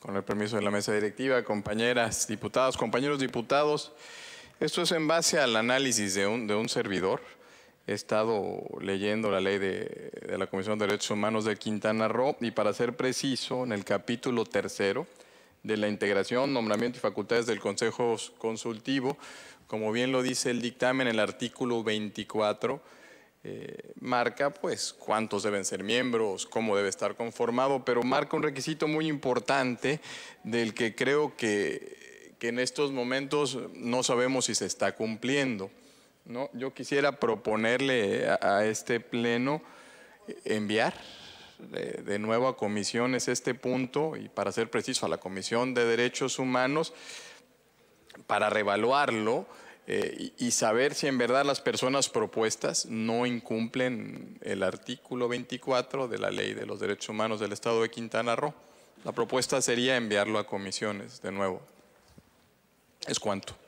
con el permiso de la mesa directiva, compañeras diputados, compañeros diputados. Esto es en base al análisis de un, servidor. He estado leyendo la ley de, de, la Comisión de Derechos Humanos de Quintana Roo y para ser preciso, en el capítulo tercero de la integración, nombramiento y facultades del Consejo Consultivo, como bien lo dice el dictamen, el artículo 24, eh, marca pues cuántos deben ser miembros, cómo debe estar conformado, pero marca un requisito muy importante del que creo que, en estos momentos no sabemos si se está cumpliendo. Yo quisiera proponerle a, este pleno enviar de, de, nuevo a comisiones este punto y para ser preciso a la Comisión de Derechos Humanos para revaluarlo eh, y, saber si en verdad las personas propuestas no incumplen el artículo 24 de la Ley de los Derechos Humanos del Estado de Quintana Roo. La propuesta sería enviarlo a comisiones de nuevo. Es cuánto?